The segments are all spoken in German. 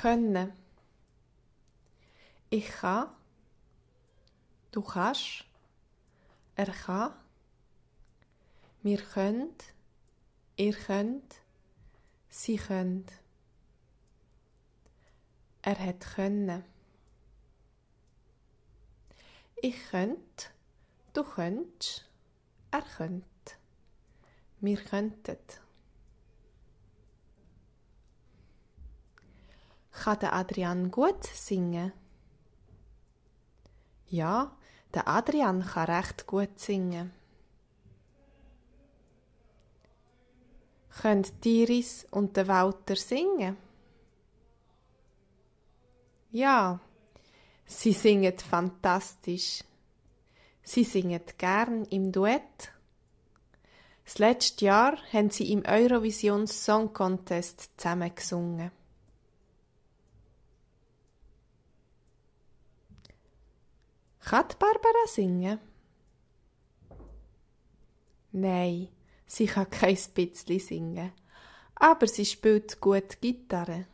können. Ich kann, du kannst, er kann, wir könnt, ihr könnt, sie könnt. Er hat können. Ich könnt, du könntst, er könnt. Wir könntet. Kann der Adrian gut singen? Ja, der Adrian kann recht gut singen. Können Iris und der Walter singen? Ja, sie singen fantastisch. Sie singen gern im Duett. Das letzte Jahr haben sie im Eurovision Song Contest zusammen gesungen. Kann Barbara singen? Nein, sie kann kein bisschen singen, aber sie spielt gut Gitarre.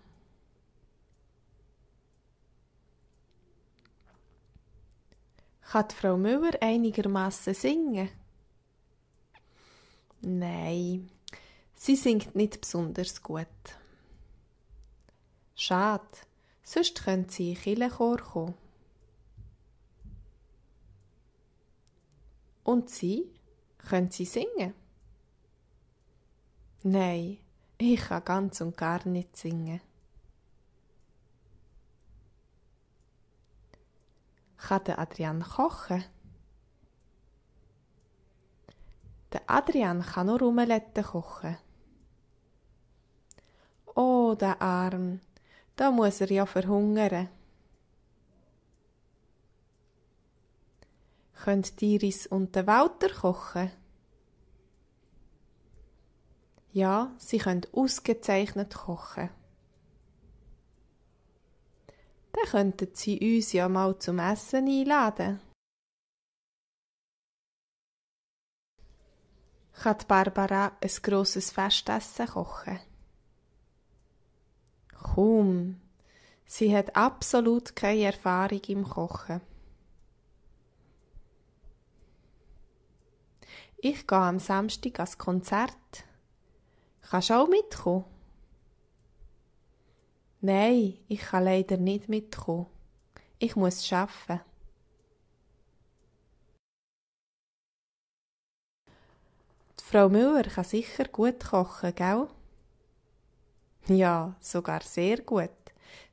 Kann Frau Müller einigermaßen singen? Nein, sie singt nicht besonders gut. Schade, sonst könnte sie in den Chor kommen. Und Sie? Können Sie singen? Nein, ich kann ganz und gar nicht singen. Kann der Adrian kochen? Der Adrian kann nur Omelette kochen. Oh, der Arm, da muss er ja verhungern. Können Iris und der Walter kochen? Ja, sie können ausgezeichnet kochen. Dann könnten sie uns ja mal zum Essen einladen. Kann Barbara ein grosses Festessen kochen? Kaum. Sie hat absolut keine Erfahrung im Kochen. Ich gehe am Samstag ans Konzert. Kannst du auch mitkommen? Nein, ich kann leider nicht mitkommen. Ich muss arbeiten. Die Frau Müller kann sicher gut kochen, gell? Ja, sogar sehr gut.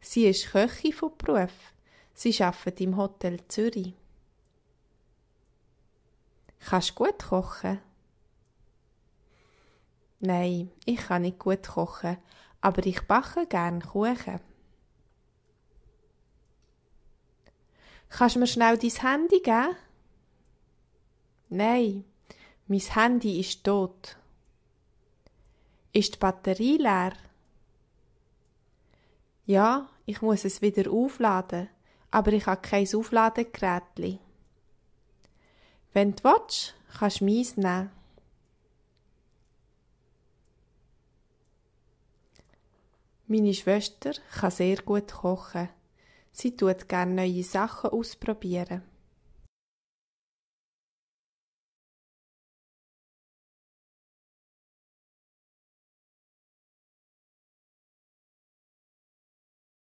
Sie ist Köchin von Beruf. Sie arbeitet im Hotel Zürich. Kannst du gut kochen? Nein, ich kann nicht gut kochen, aber ich backe gern Kuchen. Kannst du mir schnell dein Handy geben? Nein, mein Handy ist tot. Ist die Batterie leer? Ja, ich muss es wieder aufladen, aber ich habe kein Aufladegerät. Wenn du willst, kannst du meins nehmen. Meine Schwester kann sehr gut kochen. Sie tut gerne neue Sachen ausprobieren.